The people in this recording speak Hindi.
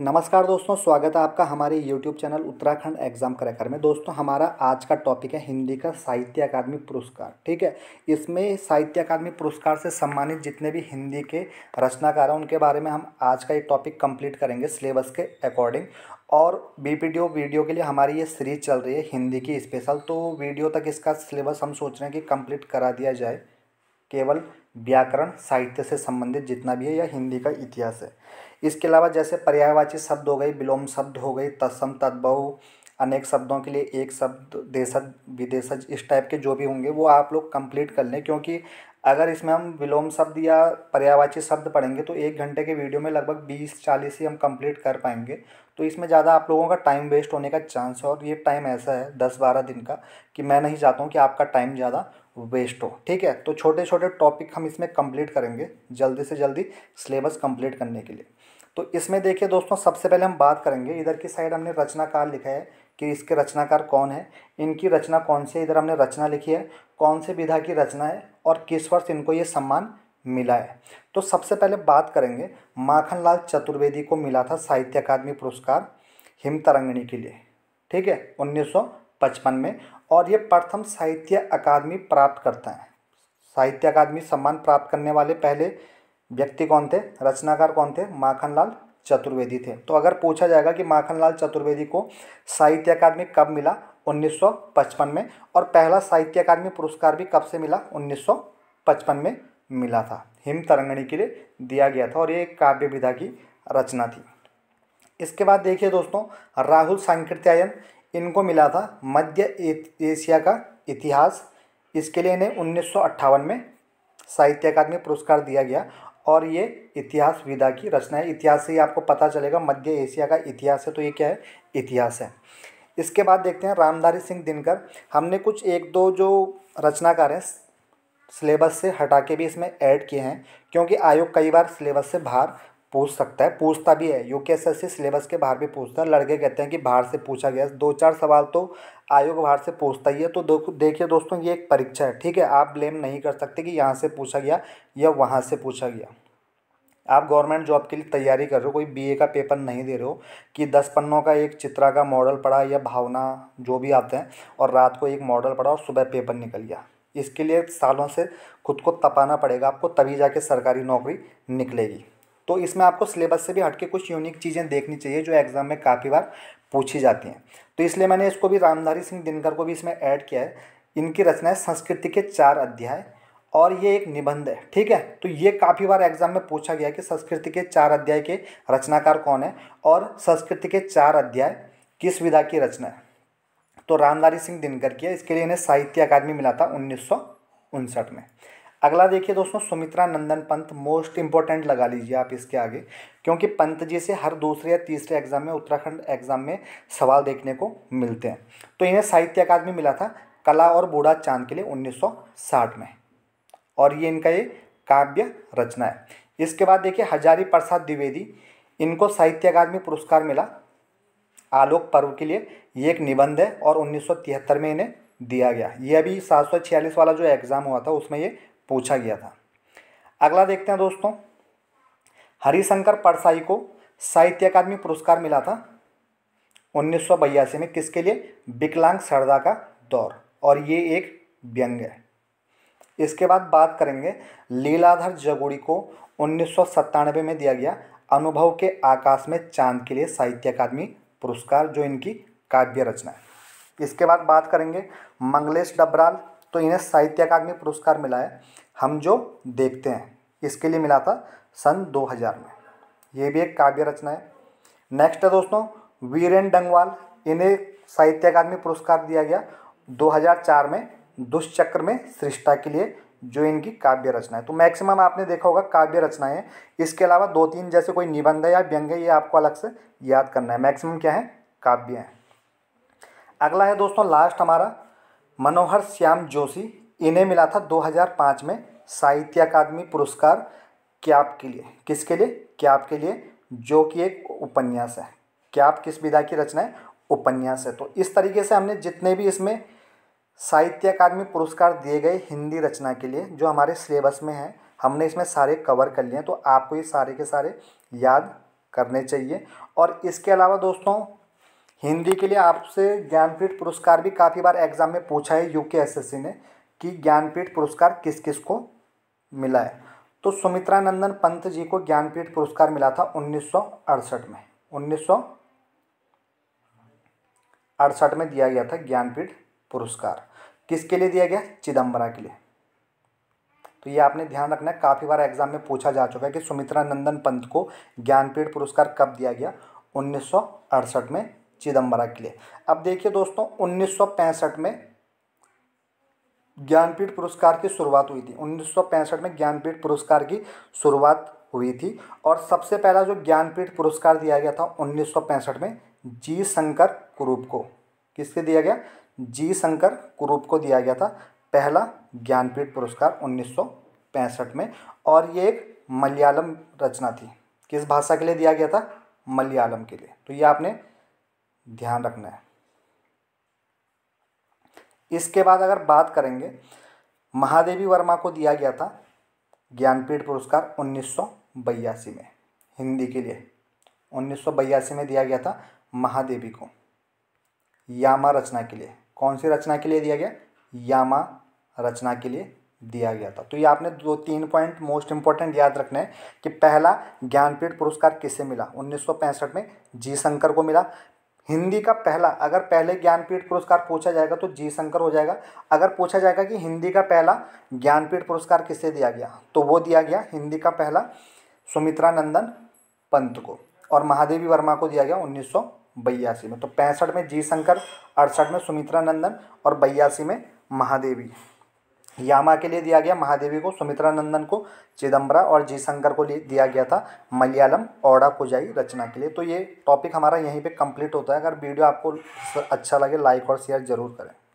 नमस्कार दोस्तों स्वागत है आपका हमारे YouTube channel Uttarakhand exam cracker में दोस्तों हमारा आज का टॉपिक है हिंदी का साहित्य अकादमी पुरस्कार ठीक है इसमें साहित्य अकादमी पुरस्कार से सम्मानित जितने भी हिंदी के रचनाकार हैं उनके बारे में हम आज का ये टॉपिक कंप्लीट करेंगे सिलेबस के अकॉर्डिंग और बी पी वीडियो के लिए हमारी ये सीरीज चल रही है हिंदी की स्पेशल तो वीडियो तक इसका सिलेबस हम सोच रहे हैं कि कम्प्लीट करा दिया जाए केवल व्याकरण साहित्य से संबंधित जितना भी है या हिंदी का इतिहास है इसके अलावा जैसे पर्यायवाची शब्द हो गई विलोम शब्द हो गई तत्सम तद्भव अनेक शब्दों के लिए एक शब्द देशज विदेशज इस टाइप के जो भी होंगे वो आप लोग कंप्लीट कर लें क्योंकि अगर इसमें हम विलोम शब्द या पर्यायवाची शब्द पढ़ेंगे तो एक घंटे के वीडियो में लगभग बीस चालीस ही हम कंप्लीट कर पाएंगे तो इसमें ज़्यादा आप लोगों का टाइम वेस्ट होने का चांस है और ये टाइम ऐसा है दस बारह दिन का कि मैं नहीं चाहता हूँ कि आपका टाइम ज़्यादा वेस्ट हो ठीक है तो छोटे छोटे टॉपिक हम इसमें कंप्लीट करेंगे जल्दी से जल्दी सिलेबस कंप्लीट करने के लिए तो इसमें देखिए दोस्तों सबसे पहले हम बात करेंगे इधर की साइड हमने रचनाकार लिखा है कि इसके रचनाकार कौन है इनकी रचना कौन सी है इधर हमने रचना लिखी है कौन से विधा की रचना है और किस वर्ष इनको ये सम्मान मिला है तो सबसे पहले बात करेंगे माखनलाल चतुर्वेदी को मिला था साहित्य अकादमी पुरस्कार हिम तरंगणी के लिए ठीक है उन्नीस पचपन में और ये प्रथम साहित्य अकादमी प्राप्त करते हैं साहित्य अकादमी सम्मान प्राप्त करने वाले पहले व्यक्ति कौन थे रचनाकार कौन थे माखनलाल चतुर्वेदी थे तो अगर पूछा जाएगा कि माखनलाल चतुर्वेदी को साहित्य अकादमी कब मिला 1955 में और पहला साहित्य अकादमी पुरस्कार भी कब से मिला 1955 में मिला था हिम तरंगणी के लिए दिया गया था और ये एक काव्य विधा की रचना थी इसके बाद देखिए दोस्तों राहुल सांकृत्यायन इनको मिला था मध्य एशिया का इतिहास इसके लिए इन्हें उन्नीस में साहित्य अकादमी पुरस्कार दिया गया और ये इतिहास विदा की रचना है इतिहास से ही आपको पता चलेगा मध्य एशिया का इतिहास है तो ये क्या है इतिहास है इसके बाद देखते हैं रामधारी सिंह दिनकर हमने कुछ एक दो जो रचनाकार हैं सिलेबस से हटा के भी इसमें ऐड किए हैं क्योंकि आयोग कई बार सिलेबस से बाहर पूछ सकता है पूछता भी है यू के सिलेबस के बाहर भी पूछता है लड़के कहते हैं कि बाहर से पूछा गया दो चार सवाल तो आयोग बाहर से पूछता ही है तो देखिए दोस्तों ये एक परीक्षा है ठीक है आप ब्लेम नहीं कर सकते कि यहाँ से पूछा गया या वहाँ से पूछा गया आप गवर्नमेंट जॉब के लिए तैयारी कर रहे हो कोई बीए का पेपर नहीं दे रहे हो कि दस पन्नों का एक चित्रा का मॉडल पढ़ा या भावना जो भी आते हैं और रात को एक मॉडल पढ़ा और सुबह पेपर निकल गया इसके लिए सालों से खुद को तपाना पड़ेगा आपको तभी जाके सरकारी नौकरी निकलेगी तो इसमें आपको सिलेबस से भी हटके कुछ यूनिक चीज़ें देखनी चाहिए जो एग्ज़ाम में काफ़ी बार पूछी जाती हैं तो इसलिए मैंने इसको भी रामधारी सिंह दिनकर को भी इसमें ऐड किया है इनकी रचना है संस्कृति के चार अध्याय और ये एक निबंध है ठीक है तो ये काफ़ी बार एग्जाम में पूछा गया कि संस्कृति के चार अध्याय के रचनाकार कौन है और संस्कृति के चार अध्याय किस विधा की रचना है तो रामधारी सिंह दिनकर की है इसके लिए इन्हें साहित्य अकादमी मिला था उन्नीस में अगला देखिए दोस्तों Sumitranandan Pant most important लगा लीजिए आप इसके आगे क्योंकि पंत जी से हर दूसरे या तीसरे एग्जाम में उत्तराखंड एग्जाम में सवाल देखने को मिलते हैं तो इन्हें साहित्य अकादमी मिला था कला और बूढ़ा चांद के लिए 1960 में और ये इनका ये काव्य रचना है इसके बाद देखिए हजारी प्रसाद द्विवेदी इनको साहित्य अकादमी पुरस्कार मिला आलोक पर्व के लिए ये एक निबंध है और उन्नीस में इन्हें दिया गया ये अभी सात वाला जो एग्ज़ाम हुआ था उसमें ये पूछा गया था अगला देखते हैं दोस्तों हरिशंकर परसाई को साहित्य अकादमी पुरस्कार मिला था उन्नीस में किसके लिए विकलांग सरदा का दौर और ये एक व्यंग है इसके बाद बात करेंगे लीलाधर जगोड़ी को उन्नीस में दिया गया अनुभव के आकाश में चांद के लिए साहित्य अकादमी पुरस्कार जो इनकी काव्य रचना है इसके बाद बात करेंगे मंगलेश डबराल तो इन्हें साहित्य अकादमी पुरस्कार मिला है हम जो देखते हैं इसके लिए मिला था सन 2000 में ये भी एक काव्य रचना है नेक्स्ट है दोस्तों वीरेन डंगवाल इन्हें साहित्य अकादमी पुरस्कार दिया गया 2004 में दुष्चक्र में सृष्टा के लिए जो इनकी काव्य रचना है तो मैक्सिमम आपने देखा होगा काव्य रचनाएं इसके अलावा दो तीन जैसे कोई निबंध या व्यंग है ये आपको अलग से याद करना है मैक्सिमम क्या है काव्य हैं अगला है दोस्तों लास्ट हमारा मनोहर श्याम जोशी इन्हें मिला था 2005 में साहित्य अकादमी पुरस्कार क्याप के लिए किसके लिए क्याप के लिए जो कि एक उपन्यास है क्याप किस विधा की रचना है उपन्यास है तो इस तरीके से हमने जितने भी इसमें साहित्य अकादमी पुरस्कार दिए गए हिंदी रचना के लिए जो हमारे सिलेबस में है हमने इसमें सारे कवर कर लिए तो आपको ये सारे के सारे याद करने चाहिए और इसके अलावा दोस्तों हिंदी के लिए आपसे ज्ञानपीठ पुरस्कार भी काफ़ी बार एग्जाम में पूछा है यूके एसएससी ने कि ज्ञानपीठ पुरस्कार किस किस को मिला है तो सुमित्रा नंदन पंत जी को ज्ञानपीठ पुरस्कार मिला था उन्नीस में उन्नीस अड़सठ में दिया गया था ज्ञानपीठ पुरस्कार किसके लिए दिया गया चिदम्बरा के लिए तो ये आपने ध्यान रखना है काफ़ी बार एग्जाम में पूछा जा चुका है कि सुमित्रा नंदन पंत को ज्ञानपीठ पुरस्कार कब दिया गया उन्नीस में चिदम्बरा के लिए अब देखिए दोस्तों 1965 में ज्ञानपीठ पुरस्कार की शुरुआत हुई थी 1965 में ज्ञानपीठ पुरस्कार की शुरुआत हुई थी और सबसे पहला जो ज्ञानपीठ पुरस्कार दिया गया था 1965 में जी शंकर कुरूप को किसके दिया गया जी शंकर कुरूप को दिया गया था पहला ज्ञानपीठ पुरस्कार उन्नीस में और ये एक मलयालम रचना थी किस भाषा के लिए दिया गया था मलयालम के लिए तो ये आपने ध्यान रखना है इसके बाद अगर बात करेंगे महादेवी वर्मा को दिया गया था ज्ञानपीठ पुरस्कार उन्नीस में हिंदी के लिए उन्नीस में दिया गया था महादेवी को यामा रचना के लिए कौन सी रचना के लिए दिया गया यामा रचना के लिए दिया गया था तो ये आपने दो तीन पॉइंट मोस्ट इंपॉर्टेंट याद रखने हैं कि पहला ज्ञानपीठ पुरस्कार किसे मिला उन्नीस में जी शंकर को मिला हिंदी का पहला अगर पहले ज्ञानपीठ पुरस्कार पूछा जाएगा तो जी शंकर हो जाएगा अगर पूछा जाएगा कि हिंदी का पहला ज्ञानपीठ पुरस्कार किसे दिया गया तो वो दिया गया हिंदी का पहला सुमित्रा नंदन पंत को और महादेवी वर्मा को दिया गया उन्नीस बयासी में तो पैंसठ में जी शंकर अड़सठ में सुमित्रा नंदन और बयासी में महादेवी यामा के लिए दिया गया महादेवी को सुमित्रा नंदन को चिदम्बरा और जयशंकर को दिया गया था मलयालम ओडा पुजाई रचना के लिए तो ये टॉपिक हमारा यहीं पे कंप्लीट होता है अगर वीडियो आपको अच्छा लगे लाइक और शेयर ज़रूर करें